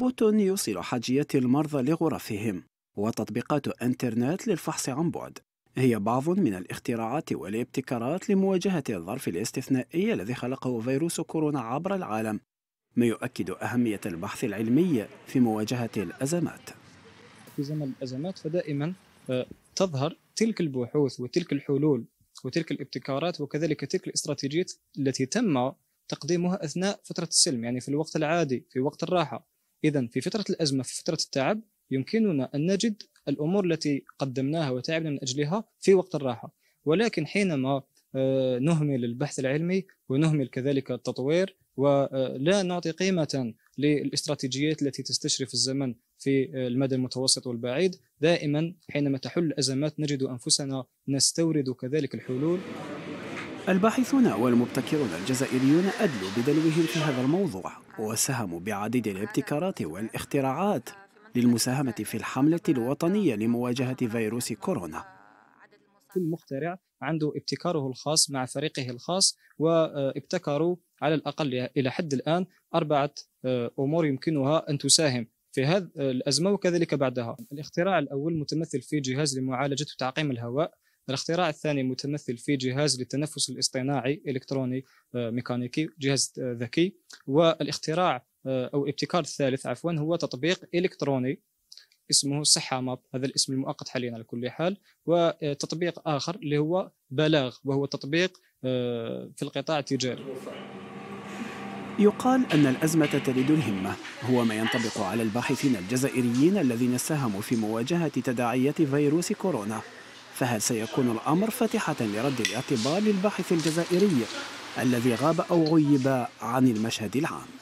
بوت يوصل حاجيات المرضى لغرفهم وتطبيقات انترنت للفحص عن بعد هي بعض من الاختراعات والابتكارات لمواجهة الظرف الاستثنائي الذي خلقه فيروس كورونا عبر العالم ما يؤكد أهمية البحث العلمي في مواجهة الأزمات في زمن الأزمات فدائما آه، تظهر تلك البحوث وتلك الحلول وتلك الابتكارات وكذلك تلك الاستراتيجيات التي تم تقديمها أثناء فترة السلم يعني في الوقت العادي في وقت الراحة إذا في فترة الأزمة في فترة التعب يمكننا أن نجد الأمور التي قدمناها وتعبنا من أجلها في وقت الراحة ولكن حينما آه، نهمل البحث العلمي ونهمل كذلك التطوير ولا آه، نعطي قيمة للاستراتيجيات التي تستشرف الزمن في آه، المدى المتوسط والبعيد دائما حينما تحل الأزمات نجد أنفسنا نستورد كذلك الحلول الباحثون والمبتكرون الجزائريون أدلوا بدلوهم في هذا الموضوع وساهموا بعديد الابتكارات والاختراعات للمساهمة في الحملة الوطنية لمواجهة فيروس كورونا كل مخترع عنده ابتكاره الخاص مع فريقه الخاص وابتكروا على الأقل إلى حد الآن أربعة آه، أمور يمكنها أن تساهم في هذه آه، الأزمة وكذلك بعدها الاختراع الأول متمثل في جهاز لمعالجة وتعقيم الهواء الاختراع الثاني متمثل في جهاز للتنفس الاصطناعي الكتروني آه، ميكانيكي جهاز آه، ذكي والاختراع آه، او الابتكار الثالث عفوا هو تطبيق الكتروني اسمه صحه ماب هذا الاسم المؤقت حاليا على كل حال وتطبيق اخر اللي هو بلاغ وهو تطبيق في القطاع التجاري يقال أن الأزمة تلد الهمة هو ما ينطبق على الباحثين الجزائريين الذين ساهموا في مواجهة تداعيات فيروس كورونا فهل سيكون الأمر فاتحة لرد الاعتبار للباحث الجزائري الذي غاب أو غيب عن المشهد العام